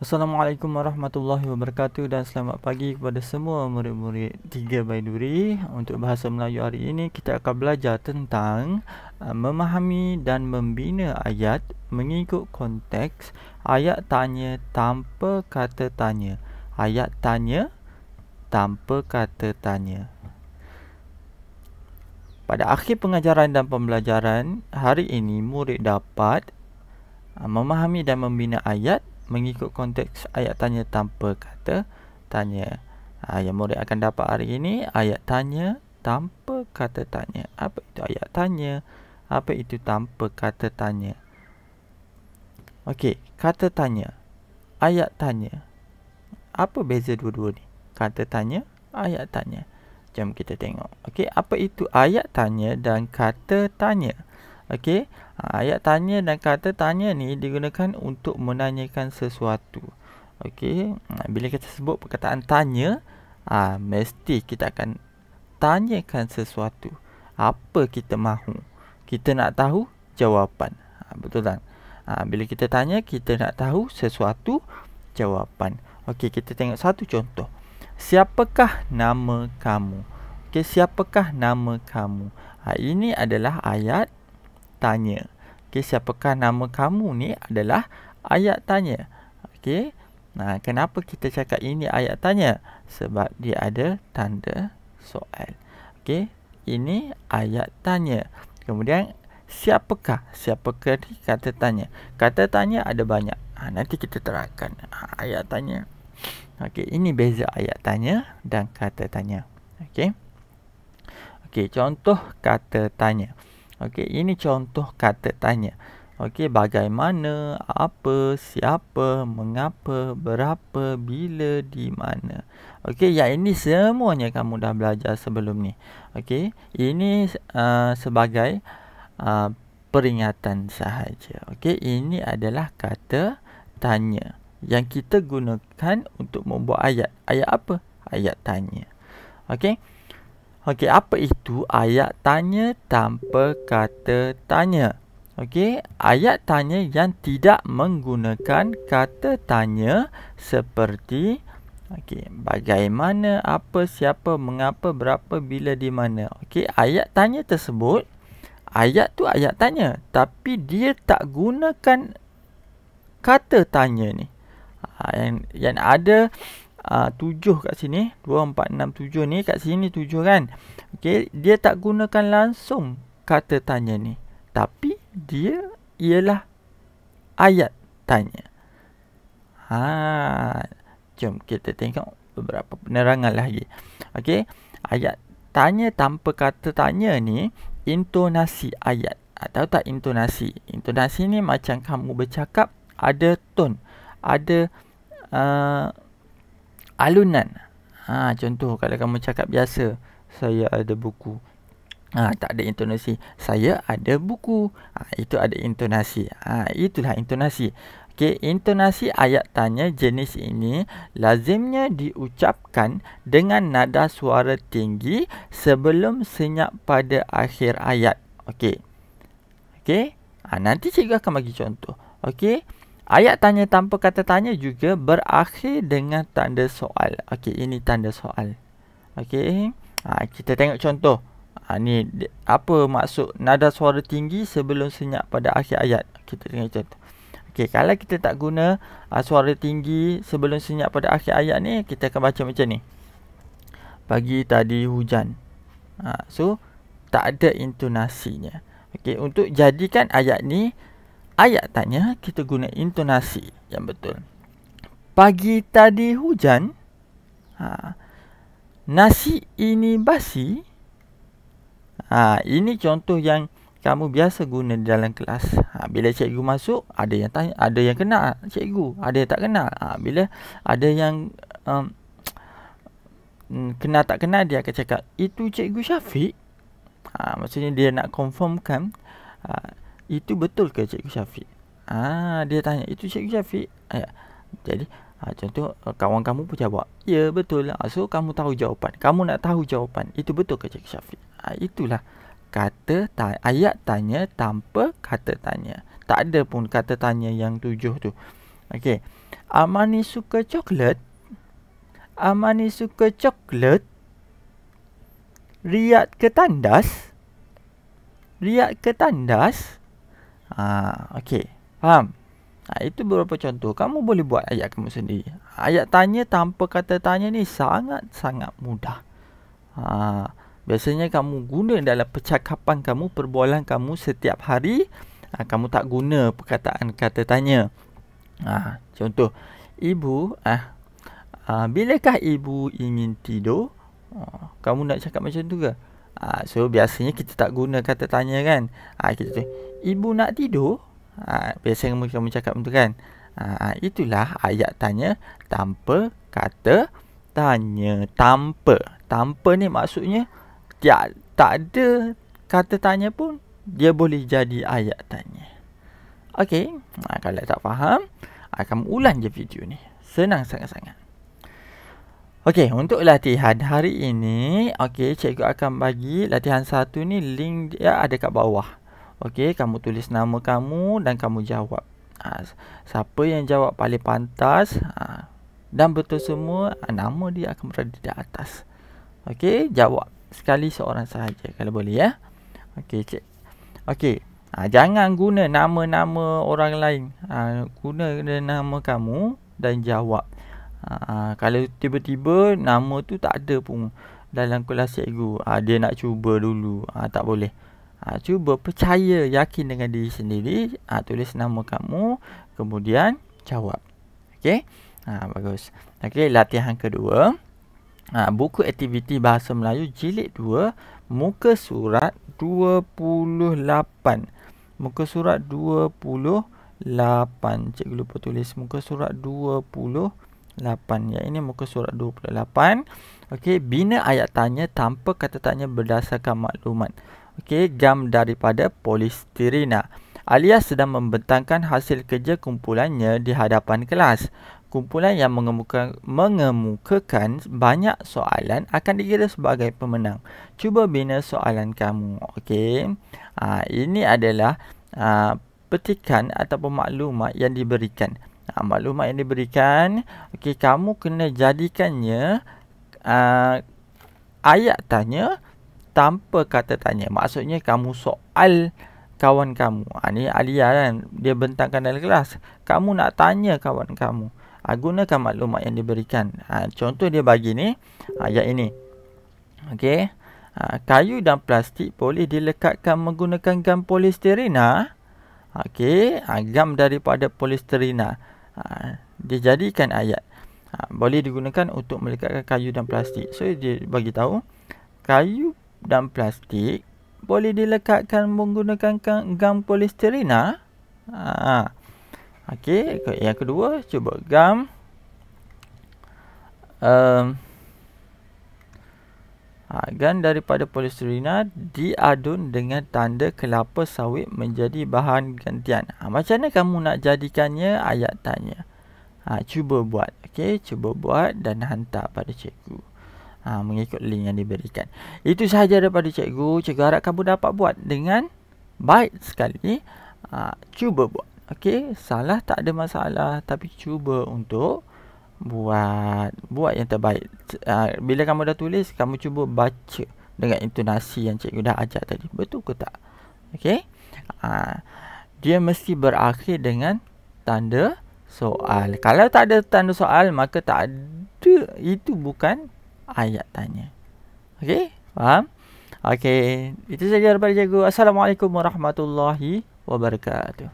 Assalamualaikum warahmatullahi wabarakatuh dan selamat pagi kepada semua murid-murid 3 by Duri. Untuk bahasa Melayu hari ini kita akan belajar tentang uh, memahami dan membina ayat mengikut konteks ayat tanya tanpa kata tanya. Ayat tanya tanpa kata tanya. Pada akhir pengajaran dan pembelajaran hari ini murid dapat uh, memahami dan membina ayat mengikut konteks ayat tanya tanpa kata tanya. Ha, yang murid akan dapat hari ini, ayat tanya tanpa kata tanya. Apa itu ayat tanya? Apa itu tanpa kata tanya? Okey, kata tanya. Ayat tanya. Apa beza dua-dua ni? Kata tanya, ayat tanya. Jom kita tengok. Okey, apa itu ayat tanya dan kata tanya? Tanya. Okey, ha, ayat tanya dan kata tanya ni digunakan untuk menanyakan sesuatu. Okey, ha, bila kita sebut perkataan tanya, ah mesti kita akan tanyakan sesuatu. Apa kita mahu? Kita nak tahu jawapan. betul tak? Ah bila kita tanya, kita nak tahu sesuatu jawapan. Okey, kita tengok satu contoh. Siapakah nama kamu? Okey, siapakah nama kamu? Ha, ini adalah ayat tanya. Okey, siapakah nama kamu ni adalah ayat tanya. Okey. Nah, kenapa kita cakap ini ayat tanya? Sebab dia ada tanda soal. Okey, ini ayat tanya. Kemudian siapakah? Siapakah ni kata tanya? Kata tanya ada banyak. Ha, nanti kita terangkan ha, ayat tanya. Okey, ini beza ayat tanya dan kata tanya. Okey. Okey, contoh kata tanya. Okey, ini contoh kata tanya. Okey, bagaimana, apa, siapa, mengapa, berapa, bila, di mana. Okey, ya ini semuanya kamu dah belajar sebelum ni. Okey, ini uh, sebagai uh, peringatan sahaja. Okey, ini adalah kata tanya yang kita gunakan untuk membuat ayat. Ayat apa? Ayat tanya. Okey. Okey, apa itu ayat tanya tanpa kata tanya? Okey, ayat tanya yang tidak menggunakan kata tanya seperti okey, bagaimana, apa, siapa, mengapa, berapa, bila, di mana. Okey, ayat tanya tersebut ayat tu ayat tanya tapi dia tak gunakan kata tanya ni. Ha, yang yang ada Ah, uh, 7 kat sini 2, 4, 6, 7 ni kat sini 7 kan okay, Dia tak gunakan langsung kata tanya ni Tapi dia ialah ayat tanya ha, Jom kita tengok beberapa penerangan lagi okay, Ayat tanya tanpa kata tanya ni Intonasi ayat atau ah, tak intonasi Intonasi ni macam kamu bercakap Ada tone Ada ah, alunan. Ha, contoh kalau kamu cakap biasa, saya ada buku. Ha, tak ada intonasi. Saya ada buku. Ha, itu ada intonasi. Ha, itulah intonasi. Okey, intonasi ayat tanya jenis ini lazimnya diucapkan dengan nada suara tinggi sebelum senyap pada akhir ayat. Okey. Okey. Ha, nanti cikgu akan bagi contoh. Okey. Ayat tanya tanpa kata tanya juga berakhir dengan tanda soal. Okey, ini tanda soal. Okey. Ha, kita tengok contoh. Ha, ni apa maksud nada suara tinggi sebelum senyap pada akhir ayat? Kita tengok contoh. Okey, kalau kita tak guna ha, suara tinggi sebelum senyap pada akhir ayat ni, kita akan baca macam ni. Pagi tadi hujan. Ha, so tak ada intonasinya. Okey, untuk jadikan ayat ni Ayat tanya kita guna intonasi yang betul. Pagi tadi hujan. Ha. Nasi ini basi. Ha, ini contoh yang kamu biasa guna dalam kelas. Ha, bila cikgu masuk, ada yang tanya, ada yang kenal cikgu, ada yang tak kenal. Ha, bila ada yang um, hmm, kenal tak kenal dia akan cakap itu cikgu Syafiq. Ha, maksudnya dia nak confirmkan ha, itu betul ke cikgu Syafiq? Ah ha, dia tanya itu cikgu Syafiq. Ya. Jadi ha, contoh eh, kawan kamu pun jawab, ya betul. lah. so kamu tahu jawapan. Kamu nak tahu jawapan. Itu betul ke cikgu Syafiq? Ha, itulah kata ta- ayat tanya tanpa kata tanya. Tak ada pun kata tanya yang tujuh tu. Okey. Amani suka coklat. Amani suka coklat. Riak ke tandas. Riak ke tandas. Ha, okey. Faham? Ha, itu beberapa contoh. Kamu boleh buat ayat kamu sendiri. Ayat tanya tanpa kata tanya ni sangat-sangat mudah. Ha, biasanya kamu guna dalam percakapan kamu, perbualan kamu setiap hari. Ha, kamu tak guna perkataan kata tanya. Ha, contoh. Ibu, ah, ha, bilakah ibu ingin tidur? Ha, kamu nak cakap macam tu ke? Ha, so biasanya kita tak guna kata tanya kan. Ha, kita tu, ibu nak tidur? Ha, biasanya kamu, kamu cakap macam tu kan. Ha, ha, itulah ayat tanya tanpa kata tanya tanpa. Tanpa ni maksudnya tiak, tak ada kata tanya pun dia boleh jadi ayat tanya. Okey, ha, kalau tak faham, ha, kamu ulang je video ni. Senang sangat-sangat. Okey, untuk latihan hari ini, okey, cikgu akan bagi latihan satu ni link dia ada kat bawah. Okey, kamu tulis nama kamu dan kamu jawab. Ha, siapa yang jawab paling pantas ha, dan betul semua, ha, nama dia akan berada di atas. Okey, jawab sekali seorang sahaja kalau boleh ya. Okey, cik. Okey, ha, jangan guna nama-nama orang lain. Ha, guna nama kamu dan jawab. Ha, ha, Kalau tiba-tiba nama tu tak ada pun Dalam kelas cikgu ha, Dia nak cuba dulu ha, Tak boleh ha, Cuba percaya yakin dengan diri sendiri ha, Tulis nama kamu Kemudian jawab Okey ha, Bagus Okey latihan kedua ha, Buku aktiviti Bahasa Melayu jilid dua, Muka surat 28 Muka surat 28. Cikgu lupa tulis. Muka surat 28 Yang ini muka surat 28 Okey, bina ayat tanya tanpa kata tanya berdasarkan maklumat Okey, gam daripada polistirina Alias sedang membentangkan hasil kerja kumpulannya di hadapan kelas Kumpulan yang mengemukakan, mengemukakan banyak soalan akan dikira sebagai pemenang. Cuba bina soalan kamu. Okey. Ah, ini adalah ha, petikan atau maklumat yang diberikan ha, maklumat yang diberikan okey kamu kena jadikannya uh, ayat tanya tanpa kata tanya maksudnya kamu soal kawan kamu ha, ni Alia kan dia bentangkan dalam kelas kamu nak tanya kawan kamu ha, gunakan maklumat yang diberikan ha, contoh dia bagi ni ayat ini okey ha, kayu dan plastik boleh dilekatkan menggunakan gam polisterina. Okey, gam daripada polisterina ha, dia jadikan ayat ha, boleh digunakan untuk melekatkan kayu dan plastik so dia bagi tahu kayu dan plastik boleh dilekatkan menggunakan gam polisterina ha, ha. okey yang kedua cuba gam um, Argan ha, daripada polistirena diadun dengan tanda kelapa sawit menjadi bahan gantian. Ha, macam mana kamu nak jadikannya? Ayat tanya. Ha, cuba buat. Okey, cuba buat dan hantar pada cikgu. Ha, mengikut link yang diberikan. Itu sahaja daripada cikgu. Cikgu harap kamu dapat buat dengan baik sekali. Ha, cuba buat. Okey, salah tak ada masalah tapi cuba untuk buat buat yang terbaik uh, bila kamu dah tulis kamu cuba baca dengan intonasi yang cikgu dah ajar tadi betul ke tak okey uh, dia mesti berakhir dengan tanda soal kalau tak ada tanda soal maka tak ada itu bukan ayat tanya okey faham okey itu saja daripada cikgu assalamualaikum warahmatullahi wabarakatuh